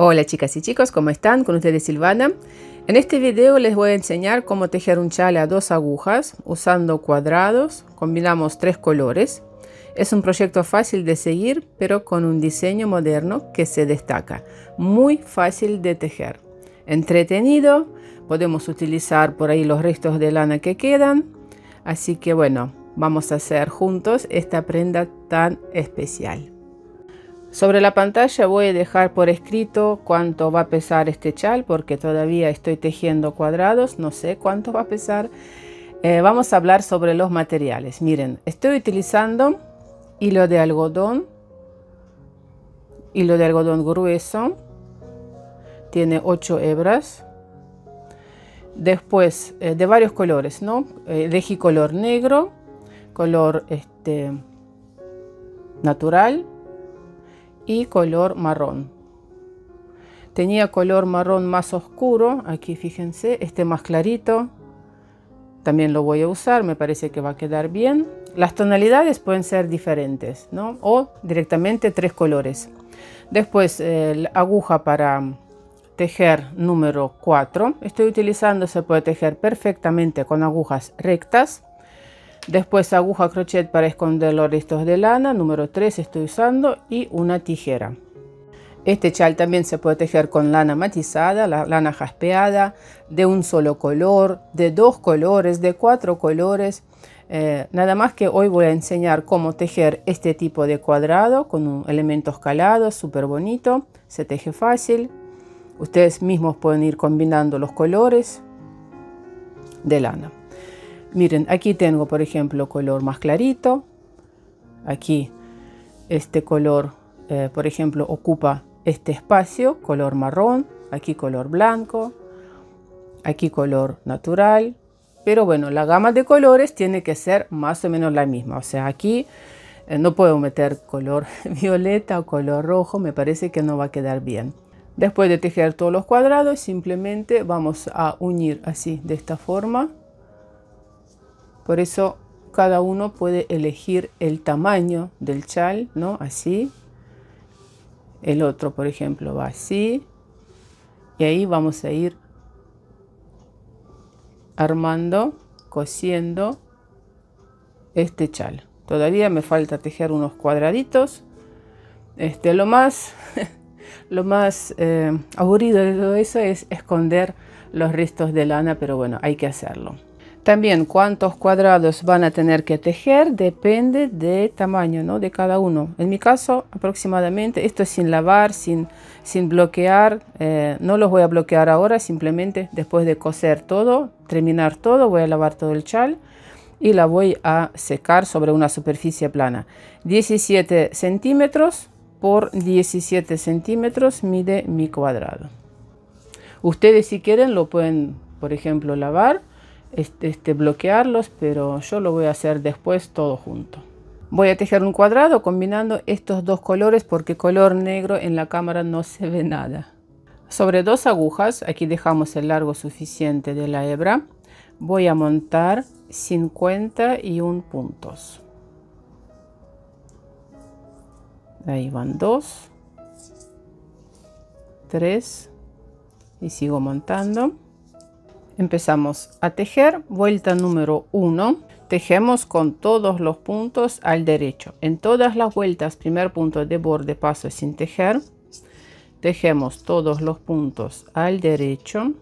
Hola chicas y chicos, ¿cómo están? Con ustedes Silvana. En este video les voy a enseñar cómo tejer un chale a dos agujas usando cuadrados. Combinamos tres colores. Es un proyecto fácil de seguir, pero con un diseño moderno que se destaca. Muy fácil de tejer. Entretenido. Podemos utilizar por ahí los restos de lana que quedan. Así que bueno, vamos a hacer juntos esta prenda tan especial. Sobre la pantalla voy a dejar por escrito cuánto va a pesar este chal porque todavía estoy tejiendo cuadrados, no sé cuánto va a pesar. Eh, vamos a hablar sobre los materiales. Miren, estoy utilizando hilo de algodón, hilo de algodón grueso, tiene 8 hebras. Después, eh, de varios colores, ¿no? Eh, color negro, color este, natural, y color marrón. Tenía color marrón más oscuro, aquí fíjense, este más clarito. También lo voy a usar, me parece que va a quedar bien. Las tonalidades pueden ser diferentes, ¿no? O directamente tres colores. Después, el la aguja para tejer número 4. Estoy utilizando, se puede tejer perfectamente con agujas rectas. Después aguja crochet para esconder los restos de lana, número 3 estoy usando, y una tijera. Este chal también se puede tejer con lana matizada, la lana jaspeada, de un solo color, de dos colores, de cuatro colores. Eh, nada más que hoy voy a enseñar cómo tejer este tipo de cuadrado con un elemento escalado, súper bonito, se teje fácil. Ustedes mismos pueden ir combinando los colores de lana. Miren, aquí tengo, por ejemplo, color más clarito. Aquí este color, eh, por ejemplo, ocupa este espacio, color marrón. Aquí color blanco. Aquí color natural. Pero bueno, la gama de colores tiene que ser más o menos la misma. O sea, aquí eh, no puedo meter color violeta o color rojo. Me parece que no va a quedar bien. Después de tejer todos los cuadrados, simplemente vamos a unir así, de esta forma por eso cada uno puede elegir el tamaño del chal, ¿no? Así. El otro, por ejemplo, va así. Y ahí vamos a ir armando, cosiendo este chal. Todavía me falta tejer unos cuadraditos. Este, lo más, lo más eh, aburrido de todo eso es esconder los restos de lana, pero bueno, hay que hacerlo. También cuántos cuadrados van a tener que tejer depende de tamaño ¿no? de cada uno. En mi caso aproximadamente, esto es sin lavar, sin, sin bloquear, eh, no los voy a bloquear ahora, simplemente después de coser todo, terminar todo, voy a lavar todo el chal y la voy a secar sobre una superficie plana. 17 centímetros por 17 centímetros mide mi cuadrado. Ustedes si quieren lo pueden, por ejemplo, lavar este, este, bloquearlos, pero yo lo voy a hacer después todo junto. Voy a tejer un cuadrado combinando estos dos colores porque color negro en la cámara no se ve nada. Sobre dos agujas, aquí dejamos el largo suficiente de la hebra, voy a montar 51 puntos. Ahí van dos, tres y sigo montando. Empezamos a tejer, vuelta número 1. Tejemos con todos los puntos al derecho. En todas las vueltas, primer punto de borde, paso sin tejer. Tejemos todos los puntos al derecho.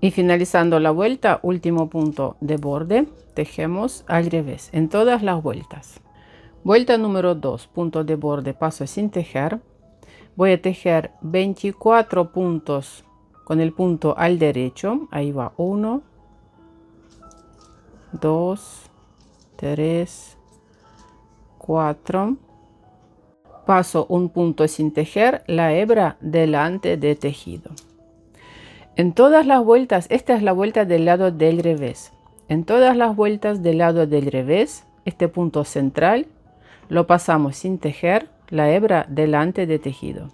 Y finalizando la vuelta, último punto de borde, tejemos al revés en todas las vueltas. Vuelta número 2, punto de borde, paso sin tejer voy a tejer 24 puntos con el punto al derecho ahí va 1 2 3 4 paso un punto sin tejer la hebra delante de tejido en todas las vueltas esta es la vuelta del lado del revés en todas las vueltas del lado del revés este punto central lo pasamos sin tejer la hebra delante de tejido.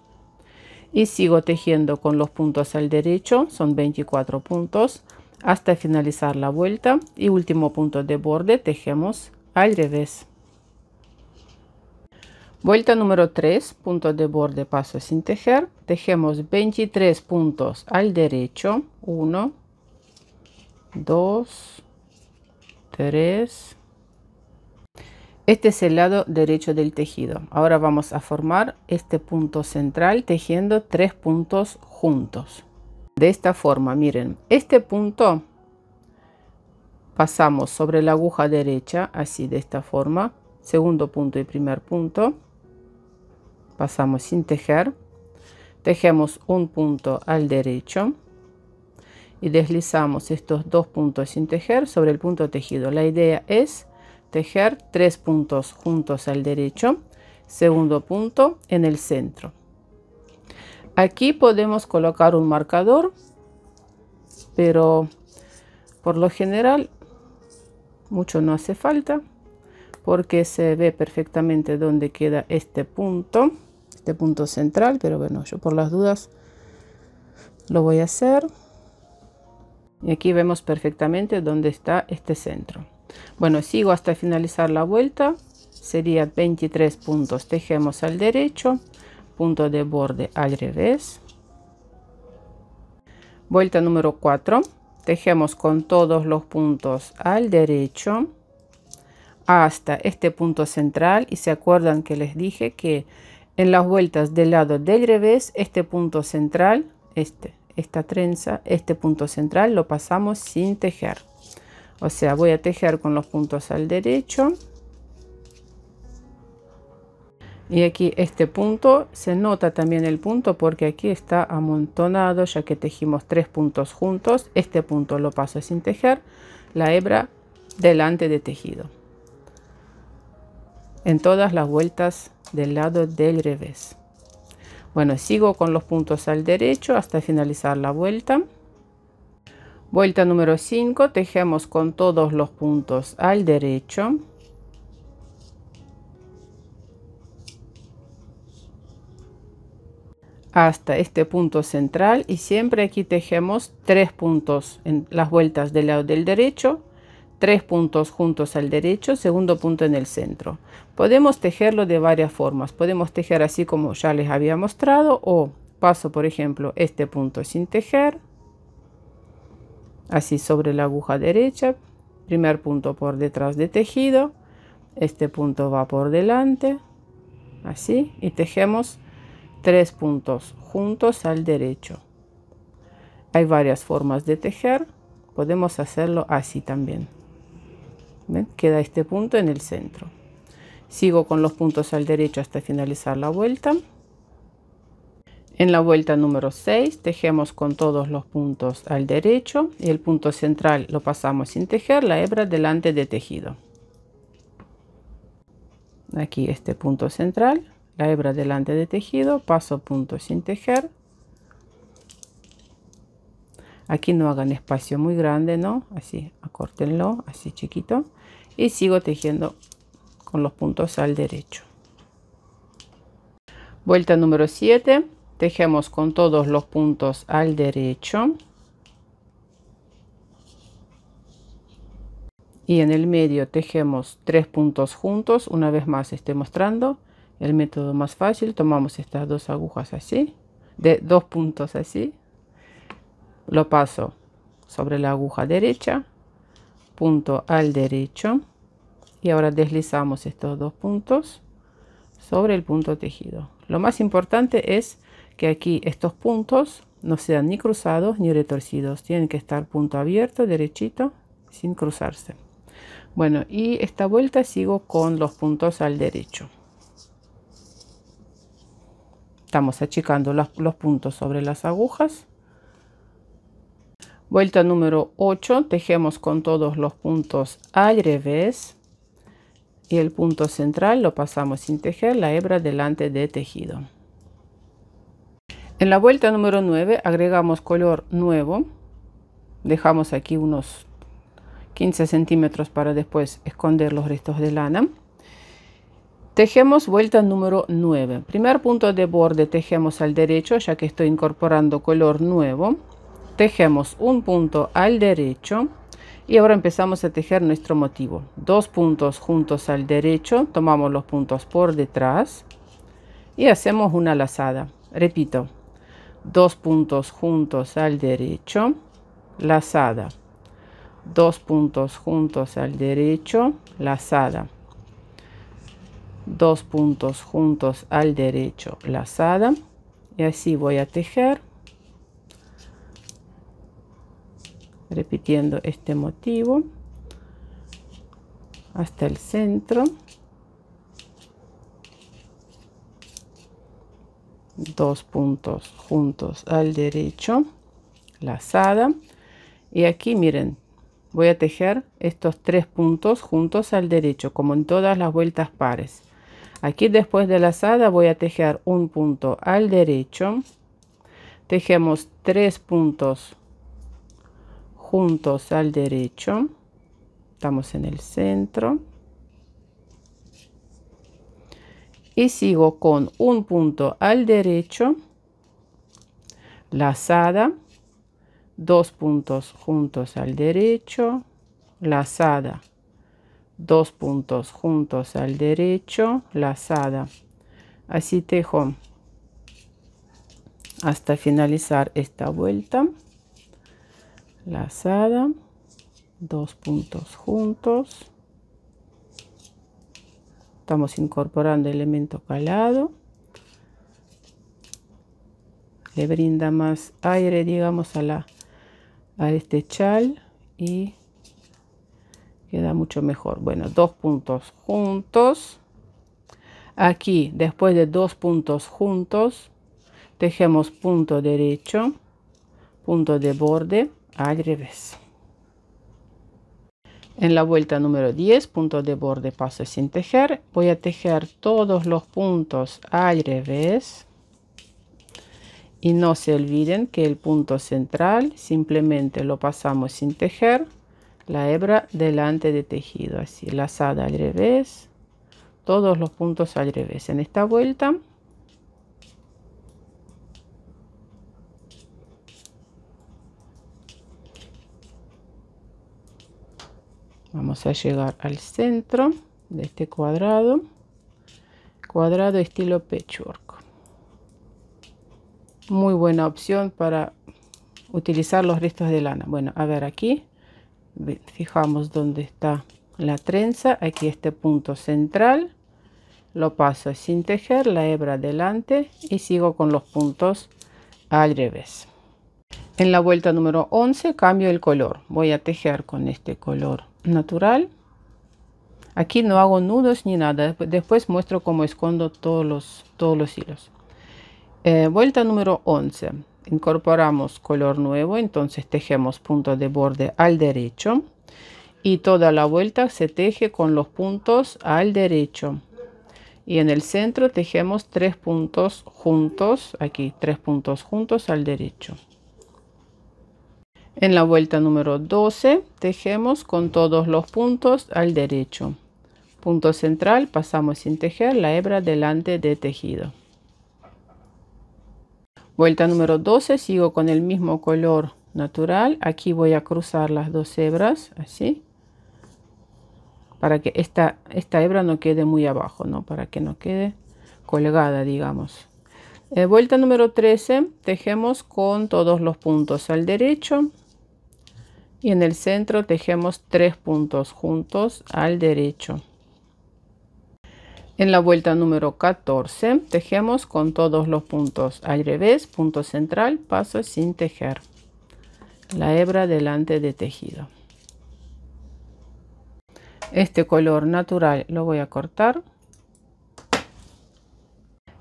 Y sigo tejiendo con los puntos al derecho, son 24 puntos, hasta finalizar la vuelta y último punto de borde tejemos al revés. Vuelta número 3, punto de borde, paso sin tejer. Tejemos 23 puntos al derecho. 1, 2, 3, este es el lado derecho del tejido. Ahora vamos a formar este punto central tejiendo tres puntos juntos. De esta forma, miren, este punto pasamos sobre la aguja derecha, así de esta forma, segundo punto y primer punto, pasamos sin tejer, tejemos un punto al derecho y deslizamos estos dos puntos sin tejer sobre el punto tejido. La idea es tejer tres puntos juntos al derecho, segundo punto en el centro. Aquí podemos colocar un marcador, pero por lo general mucho no hace falta porque se ve perfectamente dónde queda este punto, este punto central, pero bueno, yo por las dudas lo voy a hacer. Y aquí vemos perfectamente dónde está este centro bueno sigo hasta finalizar la vuelta sería 23 puntos tejemos al derecho punto de borde al revés vuelta número 4 tejemos con todos los puntos al derecho hasta este punto central y se acuerdan que les dije que en las vueltas del lado del revés este punto central este esta trenza este punto central lo pasamos sin tejer o sea voy a tejer con los puntos al derecho y aquí este punto se nota también el punto porque aquí está amontonado ya que tejimos tres puntos juntos este punto lo paso sin tejer la hebra delante de tejido en todas las vueltas del lado del revés bueno sigo con los puntos al derecho hasta finalizar la vuelta Vuelta número 5, tejemos con todos los puntos al derecho. hasta este punto central y siempre aquí tejemos tres puntos en las vueltas del lado del derecho tres puntos juntos al derecho segundo punto en el centro podemos tejerlo de varias formas podemos tejer así como ya les había mostrado o paso por ejemplo este punto sin tejer así sobre la aguja derecha primer punto por detrás de tejido este punto va por delante así y tejemos tres puntos juntos al derecho hay varias formas de tejer podemos hacerlo así también queda este punto en el centro sigo con los puntos al derecho hasta finalizar la vuelta en la vuelta número 6 tejemos con todos los puntos al derecho y el punto central lo pasamos sin tejer la hebra delante de tejido. Aquí este punto central, la hebra delante de tejido, paso punto sin tejer. Aquí no hagan espacio muy grande, ¿no? Así, acórtenlo, así chiquito. Y sigo tejiendo con los puntos al derecho. Vuelta número 7 tejemos con todos los puntos al derecho y en el medio tejemos tres puntos juntos una vez más estoy mostrando el método más fácil tomamos estas dos agujas así de dos puntos así lo paso sobre la aguja derecha punto al derecho y ahora deslizamos estos dos puntos sobre el punto tejido lo más importante es que aquí estos puntos no sean ni cruzados ni retorcidos. Tienen que estar punto abierto, derechito, sin cruzarse. Bueno, y esta vuelta sigo con los puntos al derecho. Estamos achicando los, puntos sobre las agujas. Vuelta número 8, tejemos con todos los puntos al revés y el punto central lo pasamos sin tejer la hebra delante de tejido. En la vuelta número 9 agregamos color nuevo. Dejamos aquí unos 15 centímetros para después esconder los restos de lana. Tejemos vuelta número 9. Primer punto de borde tejemos al derecho ya que estoy incorporando color nuevo. Tejemos un punto al derecho y ahora empezamos a tejer nuestro motivo. Dos puntos juntos al derecho, tomamos los puntos por detrás y hacemos una lazada. Repito, dos puntos juntos al derecho, lazada, dos puntos juntos al derecho, lazada, dos puntos juntos al derecho, lazada, y así voy a tejer, repitiendo este motivo hasta el centro. dos puntos juntos al derecho lazada y aquí miren voy a tejer estos tres puntos juntos al derecho como en todas las vueltas pares aquí después de lazada voy a tejer un punto al derecho tejemos tres puntos juntos al derecho estamos en el centro y sigo con un punto al derecho, lazada, dos puntos juntos al derecho, lazada, dos puntos juntos al derecho, lazada. Así tejo hasta finalizar esta vuelta, lazada, dos puntos juntos, Estamos incorporando elemento calado. Le brinda más aire, digamos, a, la, a este chal y queda mucho mejor. Bueno, dos puntos juntos. Aquí, después de dos puntos juntos, tejemos punto derecho, punto de borde al revés. En la vuelta número 10, punto de borde paso sin tejer, voy a tejer todos los puntos al revés. Y no se olviden que el punto central simplemente lo pasamos sin tejer la hebra delante de tejido, así lazada al revés, todos los puntos al revés. En esta vuelta vamos a llegar al centro de este cuadrado cuadrado estilo patchwork muy buena opción para utilizar los restos de lana bueno a ver aquí fijamos dónde está la trenza aquí este punto central lo paso sin tejer la hebra adelante y sigo con los puntos al revés en la vuelta número 11 cambio el color voy a tejer con este color natural. Aquí no hago nudos ni nada. Después muestro cómo escondo todos los, todos los hilos. Eh, vuelta número 11. Incorporamos color nuevo, entonces tejemos puntos de borde al derecho. Y toda la vuelta se teje con los puntos al derecho. Y en el centro tejemos tres puntos juntos, aquí tres puntos juntos al derecho. En la vuelta número 12 tejemos con todos los puntos al derecho. Punto central, pasamos sin tejer la hebra delante de tejido. Vuelta número 12, sigo con el mismo color natural. Aquí voy a cruzar las dos hebras, así. Para que esta, hebra no quede muy abajo, ¿no? Para que no quede colgada, digamos. Eh, vuelta número 13, tejemos con todos los puntos al derecho y en el centro tejemos tres puntos juntos al derecho en la vuelta número 14 tejemos con todos los puntos al revés punto central paso sin tejer la hebra delante de tejido este color natural lo voy a cortar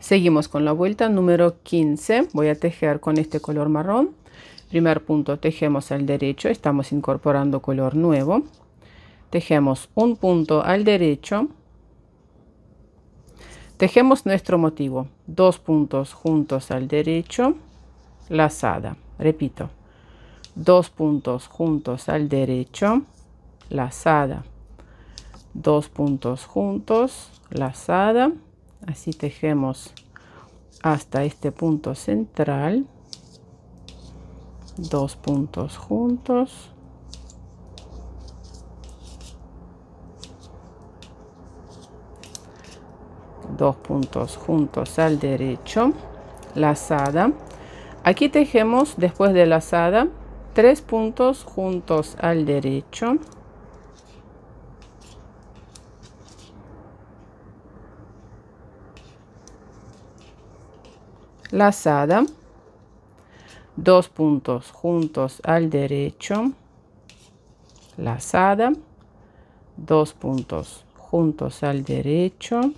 Seguimos con la vuelta número 15. Voy a tejer con este color marrón. Primer punto, tejemos al derecho. Estamos incorporando color nuevo. Tejemos un punto al derecho. Tejemos nuestro motivo. Dos puntos juntos al derecho. Lazada. Repito. Dos puntos juntos al derecho. Lazada. Dos puntos juntos. Lazada así tejemos hasta este punto central dos puntos juntos dos puntos juntos al derecho lazada aquí tejemos después de lazada tres puntos juntos al derecho lazada dos puntos juntos al derecho lazada dos puntos juntos al derecho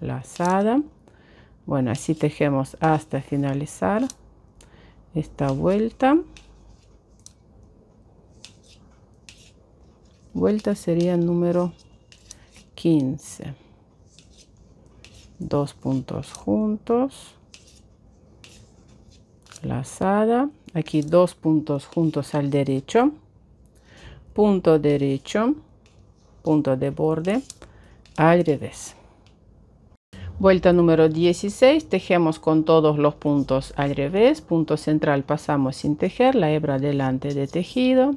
lazada bueno así tejemos hasta finalizar esta vuelta vuelta sería número 15 dos puntos juntos lazada aquí dos puntos juntos al derecho punto derecho punto de borde al revés vuelta número 16 tejemos con todos los puntos al revés punto central pasamos sin tejer la hebra delante de tejido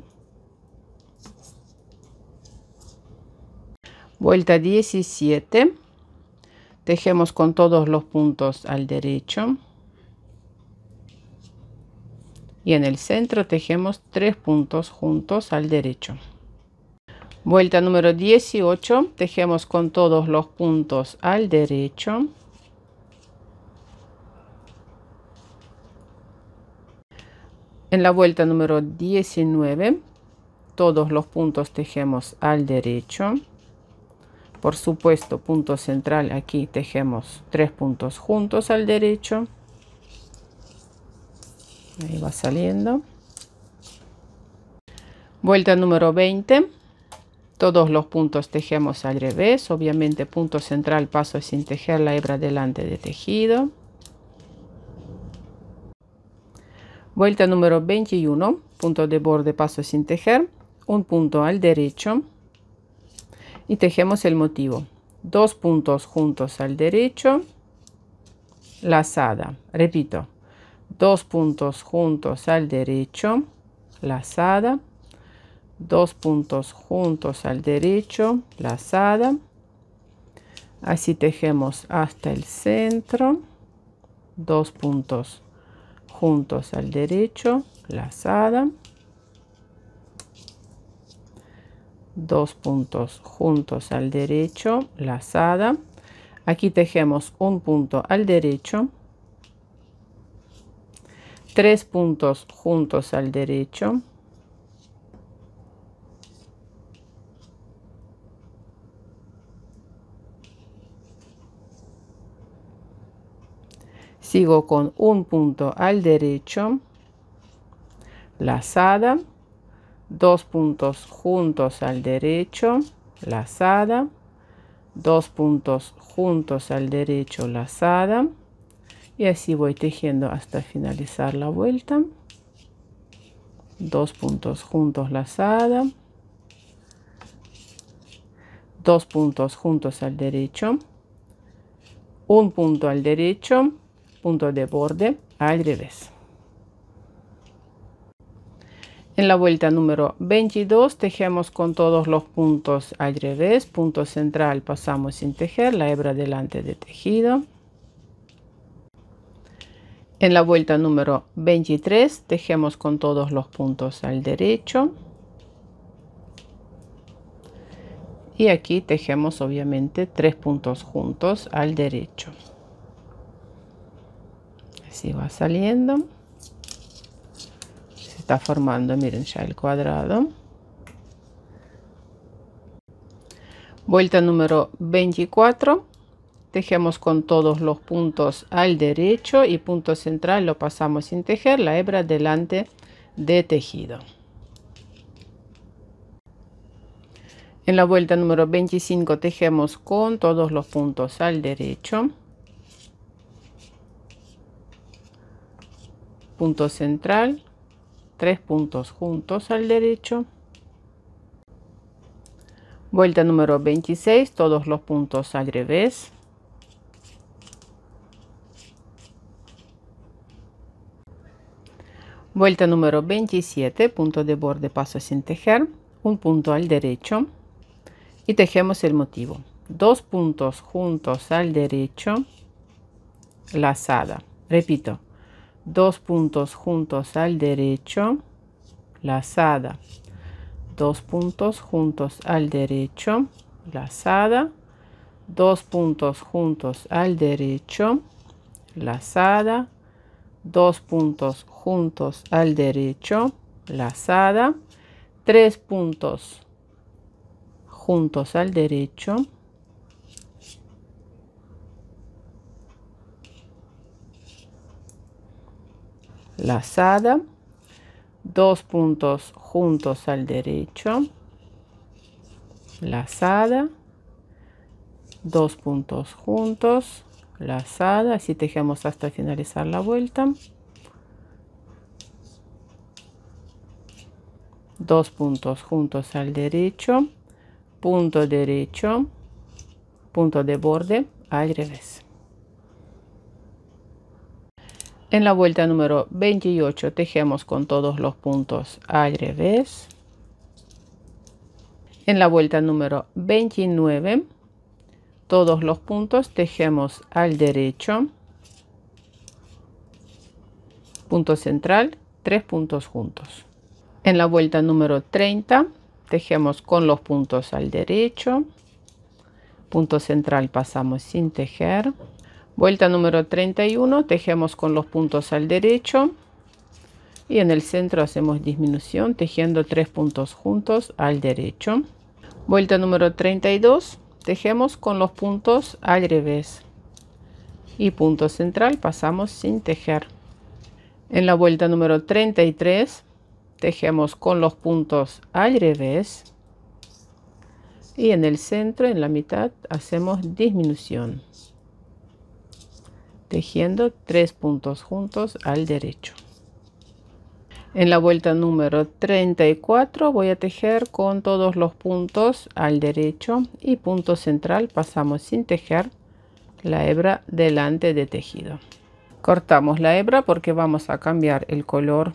vuelta 17 tejemos con todos los puntos al derecho y en el centro tejemos tres puntos juntos al derecho. Vuelta número 18, tejemos con todos los puntos al derecho. En la vuelta número 19, todos los puntos tejemos al derecho. Por supuesto, punto central aquí tejemos tres puntos juntos al derecho ahí va saliendo vuelta número 20 todos los puntos tejemos al revés obviamente punto central paso sin tejer la hebra delante de tejido vuelta número 21 punto de borde paso sin tejer un punto al derecho y tejemos el motivo dos puntos juntos al derecho lazada repito dos puntos juntos al derecho, lazada, dos puntos juntos al derecho, lazada. Así tejemos hasta el centro, dos puntos juntos al derecho, lazada. Dos puntos juntos al derecho, lazada. Aquí tejemos un punto al derecho, tres puntos juntos al derecho. Sigo con un punto al derecho, lazada, dos puntos juntos al derecho, lazada, dos puntos juntos al derecho, lazada y así voy tejiendo hasta finalizar la vuelta dos puntos juntos lazada dos puntos juntos al derecho un punto al derecho punto de borde al revés en la vuelta número 22 tejemos con todos los puntos al revés punto central pasamos sin tejer la hebra delante de tejido en la vuelta número 23 tejemos con todos los puntos al derecho. Y aquí tejemos obviamente tres puntos juntos al derecho. Así va saliendo. Se está formando, miren ya el cuadrado. Vuelta número 24 Tejemos con todos los puntos al derecho y punto central lo pasamos sin tejer la hebra delante de tejido. En la vuelta número 25 tejemos con todos los puntos al derecho. Punto central, tres puntos juntos al derecho. Vuelta número 26, todos los puntos al revés. Vuelta número 27, punto de borde, paso sin tejer, un punto al derecho y tejemos el motivo. Dos puntos juntos al derecho, lazada. Repito, dos puntos juntos al derecho, lazada. Dos puntos juntos al derecho, lazada. Dos puntos juntos al derecho, lazada dos puntos puntos al derecho, lazada, tres puntos juntos al derecho, lazada, dos puntos juntos al derecho, lazada, dos puntos juntos, lazada, así tejemos hasta finalizar la vuelta. dos puntos juntos al derecho punto derecho punto de borde al revés en la vuelta número 28 tejemos con todos los puntos al revés en la vuelta número 29 todos los puntos tejemos al derecho punto central tres puntos juntos en la vuelta número 30 tejemos con los puntos al derecho. Punto central pasamos sin tejer. Vuelta número 31 tejemos con los puntos al derecho. Y en el centro hacemos disminución tejiendo tres puntos juntos al derecho. Vuelta número 32 tejemos con los puntos al revés. Y punto central pasamos sin tejer. En la vuelta número 33 tejemos con los puntos al revés y en el centro en la mitad hacemos disminución tejiendo tres puntos juntos al derecho en la vuelta número 34 voy a tejer con todos los puntos al derecho y punto central pasamos sin tejer la hebra delante de tejido cortamos la hebra porque vamos a cambiar el color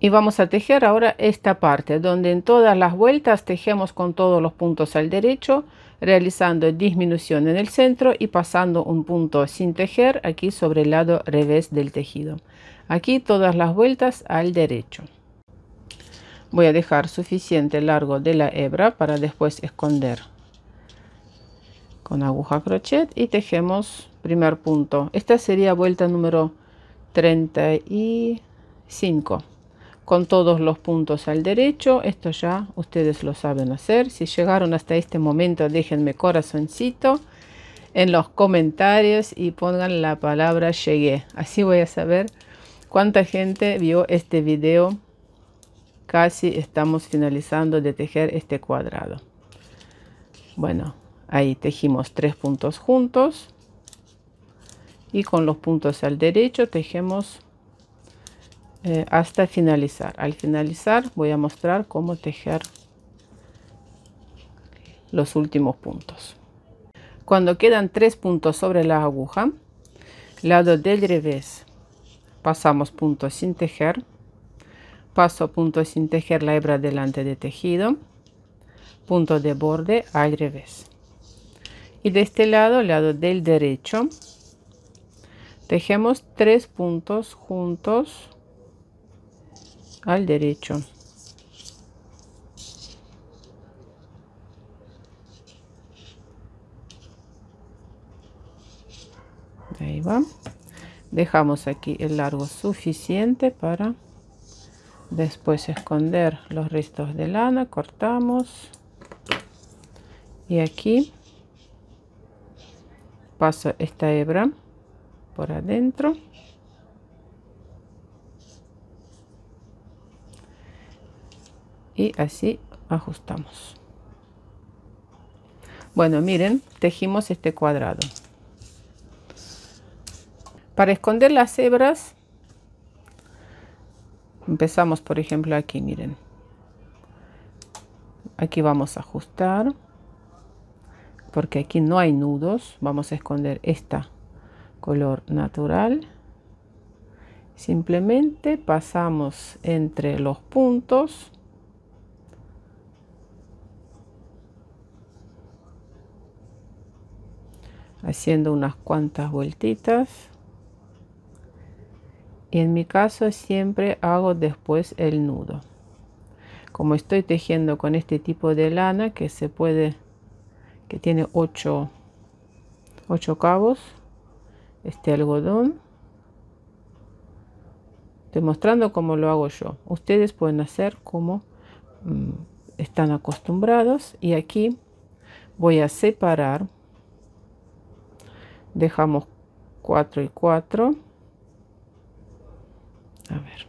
y vamos a tejer ahora esta parte donde en todas las vueltas tejemos con todos los puntos al derecho realizando disminución en el centro y pasando un punto sin tejer aquí sobre el lado revés del tejido aquí todas las vueltas al derecho voy a dejar suficiente largo de la hebra para después esconder con aguja crochet y tejemos primer punto esta sería vuelta número 35 con todos los puntos al derecho. Esto ya ustedes lo saben hacer. Si llegaron hasta este momento, déjenme corazoncito en los comentarios y pongan la palabra llegué. Así voy a saber cuánta gente vio este video. Casi estamos finalizando de tejer este cuadrado. Bueno, ahí tejimos tres puntos juntos. Y con los puntos al derecho tejemos eh, hasta finalizar. Al finalizar voy a mostrar cómo tejer los últimos puntos. Cuando quedan tres puntos sobre la aguja, lado del revés, pasamos puntos sin tejer, paso punto sin tejer la hebra delante de tejido, punto de borde al revés. Y de este lado, lado del derecho, tejemos tres puntos juntos al derecho ahí va dejamos aquí el largo suficiente para después esconder los restos de lana cortamos y aquí pasa esta hebra por adentro y así ajustamos bueno miren tejimos este cuadrado para esconder las hebras empezamos por ejemplo aquí miren aquí vamos a ajustar porque aquí no hay nudos vamos a esconder esta color natural simplemente pasamos entre los puntos haciendo unas cuantas vueltitas y en mi caso siempre hago después el nudo como estoy tejiendo con este tipo de lana que se puede que tiene 8 8 cabos este algodón estoy mostrando cómo lo hago yo ustedes pueden hacer como mm, están acostumbrados y aquí voy a separar dejamos 4 y 4 a ver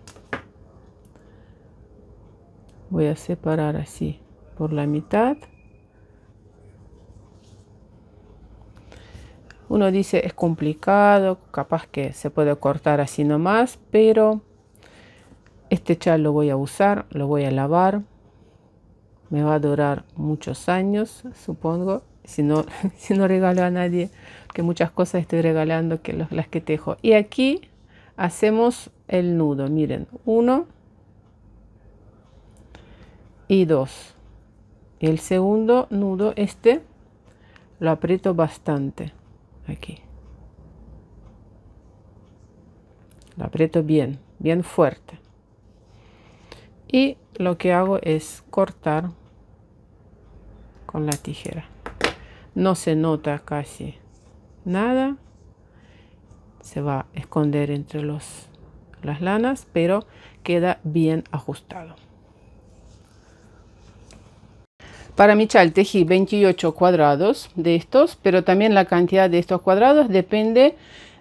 voy a separar así por la mitad uno dice es complicado capaz que se puede cortar así nomás pero este chal lo voy a usar lo voy a lavar me va a durar muchos años supongo si no, si no regalo a nadie, que muchas cosas estoy regalando que las que tejo. Y aquí hacemos el nudo, miren, uno y dos. Y el segundo nudo, este, lo aprieto bastante aquí. Lo aprieto bien, bien fuerte. Y lo que hago es cortar con la tijera no se nota casi nada. Se va a esconder entre los, las lanas, pero queda bien ajustado. Para mi chal tejí 28 cuadrados de estos, pero también la cantidad de estos cuadrados depende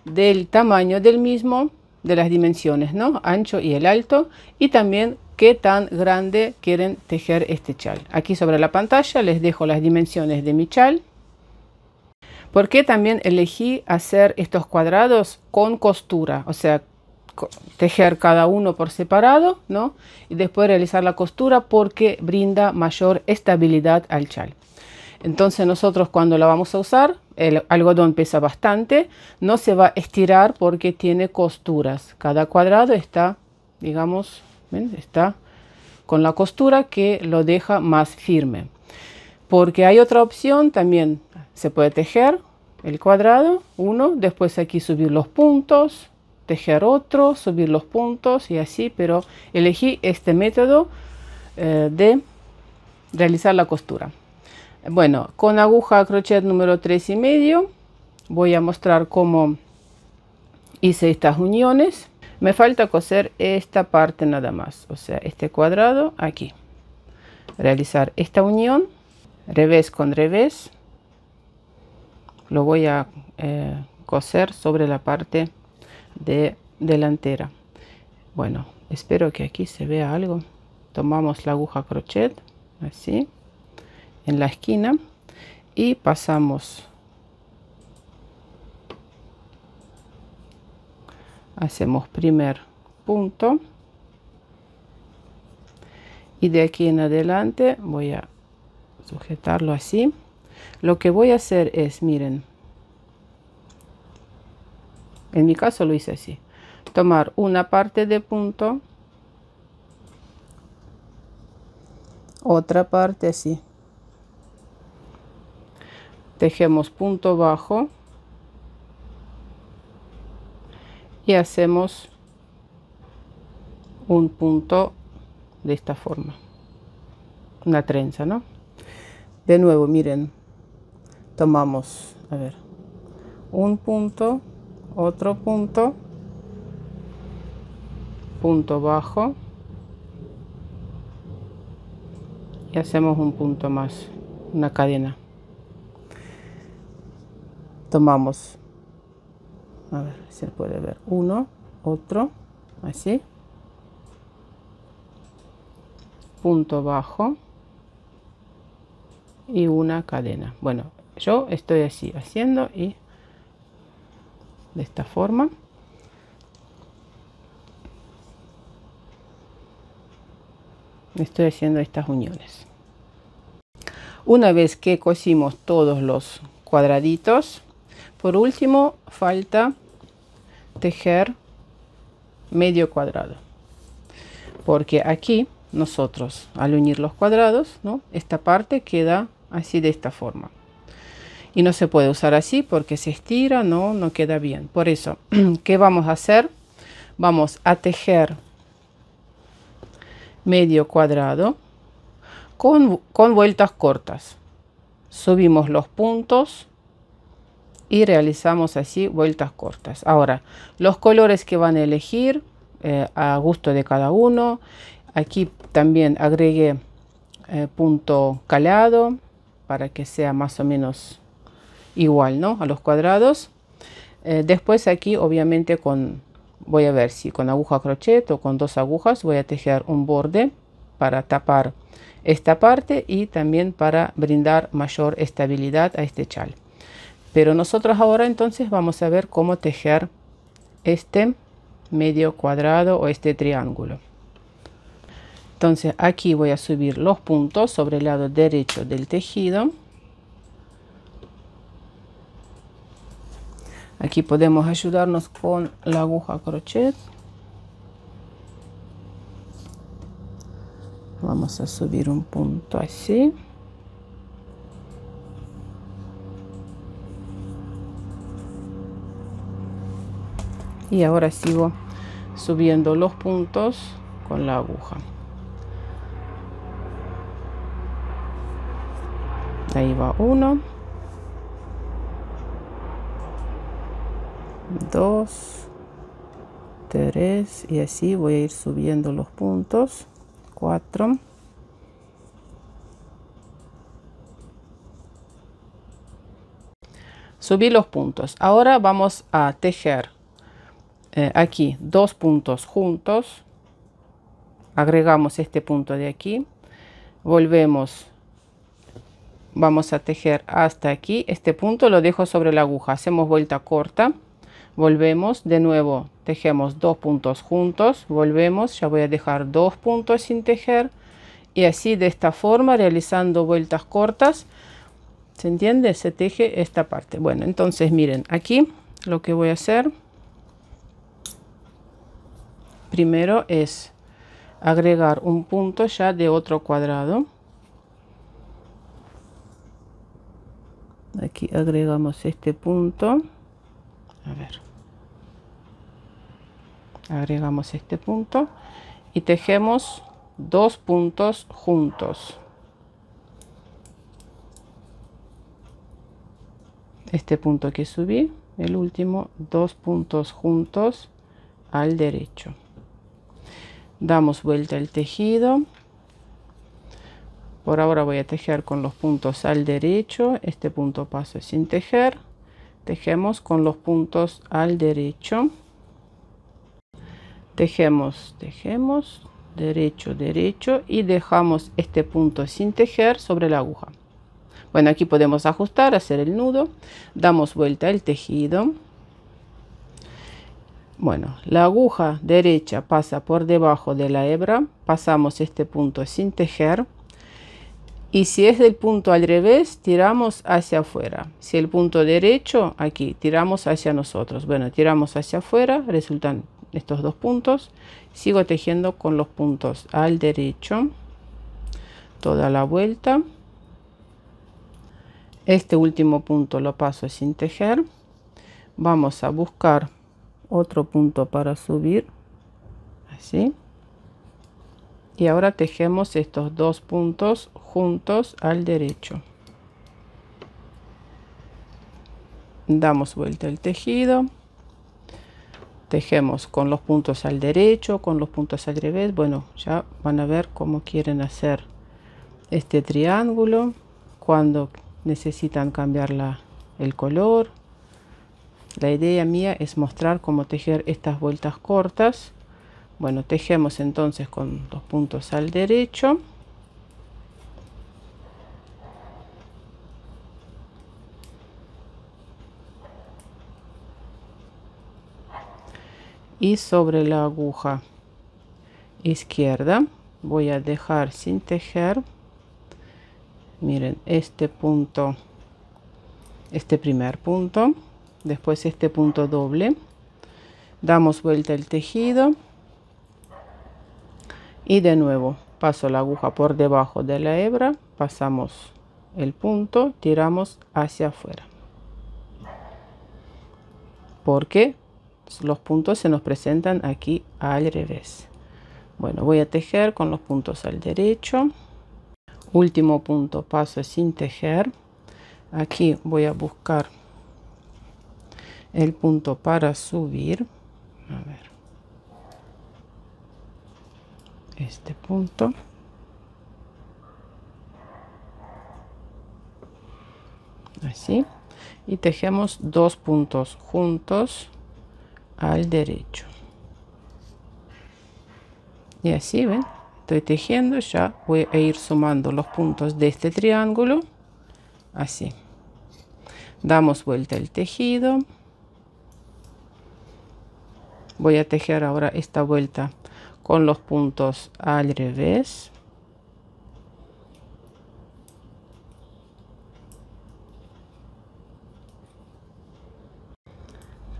del tamaño del mismo, de las dimensiones, ¿no? Ancho y el alto, y también qué tan grande quieren tejer este chal. Aquí sobre la pantalla les dejo las dimensiones de mi chal, porque también elegí hacer estos cuadrados con costura, o sea, tejer cada uno por separado, ¿no? Y después realizar la costura porque brinda mayor estabilidad al chal. Entonces nosotros cuando la vamos a usar, el algodón pesa bastante, no se va a estirar porque tiene costuras. Cada cuadrado está, digamos, está con la costura que lo deja más firme. Porque hay otra opción también se puede tejer el cuadrado, uno, después aquí subir los puntos, tejer otro, subir los puntos y así, pero elegí este método eh, de realizar la costura. Bueno, con aguja crochet número 3 y medio voy a mostrar cómo hice estas uniones. Me falta coser esta parte nada más, o sea, este cuadrado aquí. Realizar esta unión, revés con revés, lo voy a eh, coser sobre la parte de delantera bueno espero que aquí se vea algo tomamos la aguja crochet así en la esquina y pasamos hacemos primer punto y de aquí en adelante voy a sujetarlo así lo que voy a hacer es, miren, en mi caso lo hice así. Tomar una parte de punto, otra parte así. Tejemos punto bajo y hacemos un punto de esta forma. Una trenza, ¿no? De nuevo, miren, tomamos, a ver, un punto, otro punto, punto bajo y hacemos un punto más, una cadena. Tomamos, a ver, se puede ver, uno, otro, así, punto bajo y una cadena. Bueno, yo estoy así haciendo y de esta forma estoy haciendo estas uniones una vez que cosimos todos los cuadraditos por último falta tejer medio cuadrado porque aquí nosotros al unir los cuadrados esta parte queda así de esta forma y no se puede usar así porque se estira, no, no queda bien. Por eso, ¿qué vamos a hacer? Vamos a tejer medio cuadrado con, vueltas cortas. Subimos los puntos y realizamos así vueltas cortas. Ahora, los colores que van a elegir eh, a gusto de cada uno. Aquí también agregué eh, punto calado para que sea más o menos igual, ¿no? A los cuadrados. Eh, después aquí, obviamente, con voy a ver si con aguja crochet o con dos agujas voy a tejer un borde para tapar esta parte y también para brindar mayor estabilidad a este chal. Pero nosotros ahora entonces vamos a ver cómo tejer este medio cuadrado o este triángulo. Entonces aquí voy a subir los puntos sobre el lado derecho del tejido. Aquí podemos ayudarnos con la aguja crochet. Vamos a subir un punto así. Y ahora sigo subiendo los puntos con la aguja. Ahí va uno. 2, 3 y así voy a ir subiendo los puntos. 4. Subí los puntos. Ahora vamos a tejer eh, aquí dos puntos juntos. Agregamos este punto de aquí. Volvemos vamos a tejer hasta aquí este punto lo dejo sobre la aguja hacemos vuelta corta volvemos de nuevo tejemos dos puntos juntos volvemos ya voy a dejar dos puntos sin tejer y así de esta forma realizando vueltas cortas se entiende se teje esta parte bueno entonces miren aquí lo que voy a hacer primero es agregar un punto ya de otro cuadrado aquí agregamos este punto a ver agregamos este punto y tejemos dos puntos juntos este punto que subí el último dos puntos juntos al derecho damos vuelta al tejido por ahora voy a tejer con los puntos al derecho este punto paso sin tejer tejemos con los puntos al derecho tejemos tejemos derecho derecho y dejamos este punto sin tejer sobre la aguja bueno aquí podemos ajustar hacer el nudo damos vuelta el tejido bueno la aguja derecha pasa por debajo de la hebra pasamos este punto sin tejer y si es del punto al revés tiramos hacia afuera si el punto derecho aquí tiramos hacia nosotros bueno tiramos hacia afuera resultan estos dos puntos sigo tejiendo con los puntos al derecho toda la vuelta este último punto lo paso sin tejer vamos a buscar otro punto para subir así y ahora tejemos estos dos puntos juntos al derecho damos vuelta el tejido tejemos con los puntos al derecho, con los puntos al revés. Bueno, ya van a ver cómo quieren hacer este triángulo, cuando necesitan cambiar el color. La idea mía es mostrar cómo tejer estas vueltas cortas. Bueno, tejemos entonces con los puntos al derecho. y sobre la aguja izquierda voy a dejar sin tejer miren este punto este primer punto después este punto doble damos vuelta el tejido y de nuevo paso la aguja por debajo de la hebra pasamos el punto tiramos hacia afuera porque los puntos se nos presentan aquí al revés bueno voy a tejer con los puntos al derecho último punto paso sin tejer aquí voy a buscar el punto para subir a ver este punto así y tejemos dos puntos juntos al derecho y así ven estoy tejiendo ya voy a ir sumando los puntos de este triángulo así damos vuelta el tejido voy a tejer ahora esta vuelta con los puntos al revés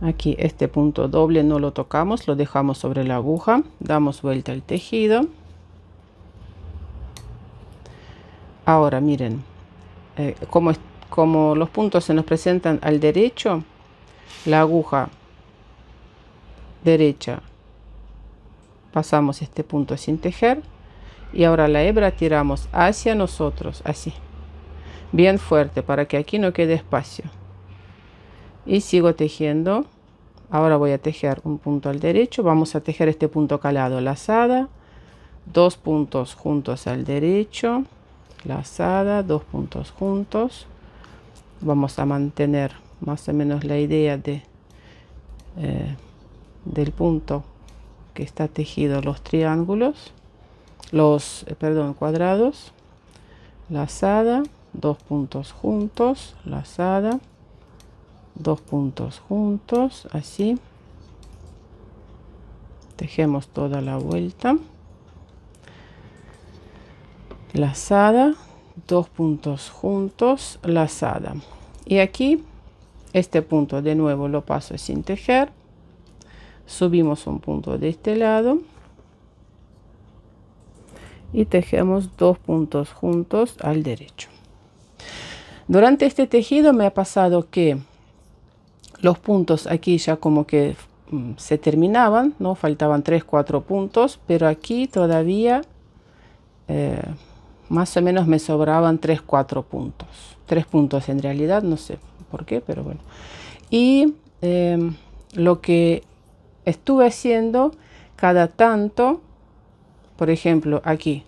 aquí este punto doble no lo tocamos lo dejamos sobre la aguja damos vuelta al tejido ahora miren eh, como, como los puntos se nos presentan al derecho la aguja derecha pasamos este punto sin tejer y ahora la hebra tiramos hacia nosotros así bien fuerte para que aquí no quede espacio y sigo tejiendo ahora voy a tejer un punto al derecho vamos a tejer este punto calado lazada dos puntos juntos al derecho lazada dos puntos juntos vamos a mantener más o menos la idea de eh, del punto que está tejido los triángulos los eh, perdón cuadrados lazada dos puntos juntos lazada dos puntos juntos así tejemos toda la vuelta lazada dos puntos juntos lazada y aquí este punto de nuevo lo paso sin tejer subimos un punto de este lado y tejemos dos puntos juntos al derecho durante este tejido me ha pasado que los puntos aquí ya como que mm, se terminaban, ¿no? Faltaban 3, 4 puntos, pero aquí todavía eh, más o menos me sobraban 3, 4 puntos. 3 puntos en realidad, no sé por qué, pero bueno. Y em, lo que estuve haciendo cada tanto, por ejemplo, aquí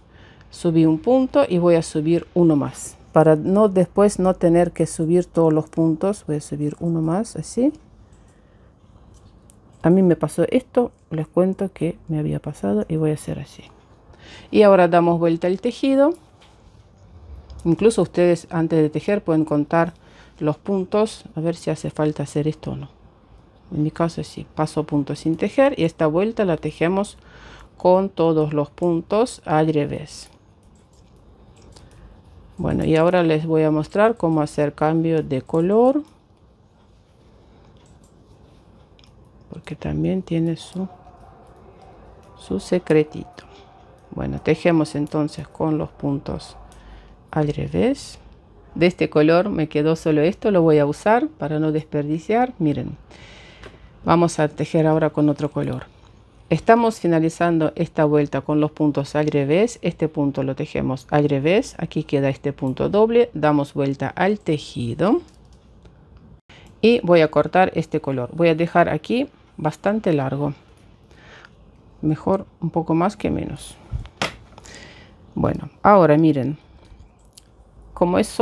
subí un punto y voy a subir uno más para no después no tener que subir todos los puntos voy a subir uno más así a mí me pasó esto les cuento que me había pasado y voy a hacer así y ahora damos vuelta el tejido incluso ustedes antes de tejer pueden contar los puntos a ver si hace falta hacer esto o no en mi caso sí paso puntos sin tejer y esta vuelta la tejemos con todos los puntos al revés bueno y ahora les voy a mostrar cómo hacer cambio de color porque también tiene su su secretito bueno tejemos entonces con los puntos al revés de este color me quedó solo esto lo voy a usar para no desperdiciar miren vamos a tejer ahora con otro color Estamos finalizando esta vuelta con los puntos al revés. Este punto lo tejemos al revés. Aquí queda este punto doble. Damos vuelta al tejido. Y voy a cortar este color. Voy a dejar aquí bastante largo. Mejor un poco más que menos. Bueno, ahora miren. Como es,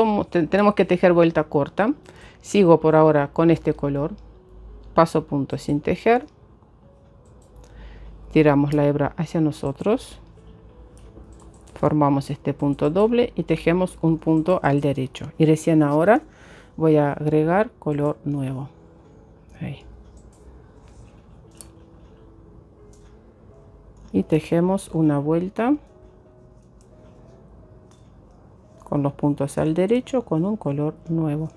tenemos que tejer vuelta corta. Sigo por ahora con este color. Paso punto sin tejer tiramos la hebra hacia nosotros formamos este punto doble y tejemos un punto al derecho y recién ahora voy a agregar color nuevo y tejemos una vuelta con los puntos al derecho con un color nuevo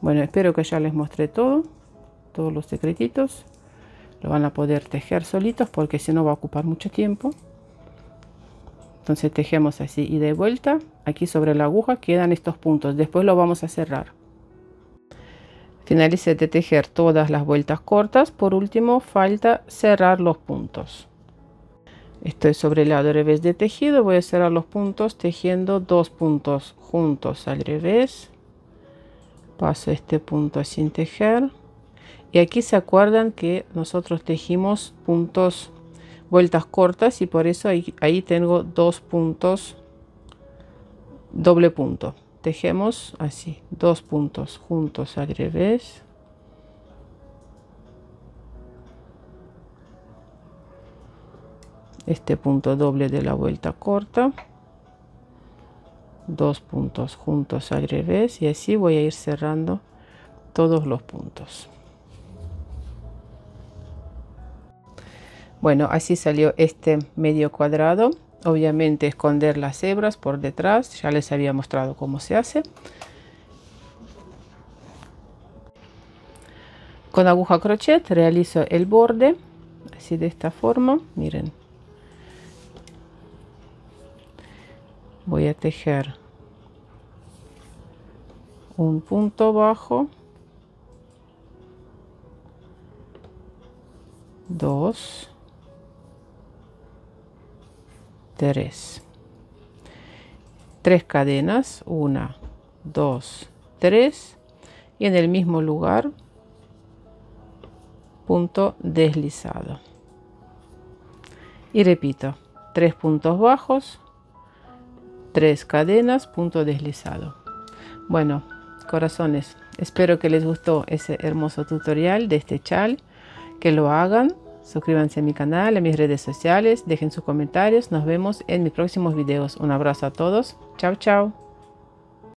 bueno espero que ya les mostré todo todos los secretitos lo van a poder tejer solitos porque si no va a ocupar mucho tiempo entonces tejemos así y de vuelta aquí sobre la aguja quedan estos puntos después lo vamos a cerrar finalice de tejer todas las vueltas cortas por último falta cerrar los puntos estoy sobre el lado revés de tejido voy a cerrar los puntos tejiendo dos puntos juntos al revés paso este punto sin tejer y aquí se acuerdan que nosotros tejimos puntos, vueltas cortas y por eso ahí, tengo dos puntos, doble punto. Tejemos así, dos puntos juntos al revés. Este punto doble de la vuelta corta dos puntos juntos al revés y así voy a ir cerrando todos los puntos. Bueno, así salió este medio cuadrado. Obviamente esconder las hebras por detrás, ya les había mostrado cómo se hace. Con aguja crochet realizo el borde, así de esta forma, miren. Voy a tejer un punto bajo, dos, 3 tres cadenas 1 2 3 y en el mismo lugar punto deslizado y repito tres puntos bajos tres cadenas punto deslizado bueno corazones espero que les gustó ese hermoso tutorial de este chal que lo hagan Suscríbanse a mi canal, a mis redes sociales, dejen sus comentarios. Nos vemos en mis próximos videos. Un abrazo a todos. Chao, chao.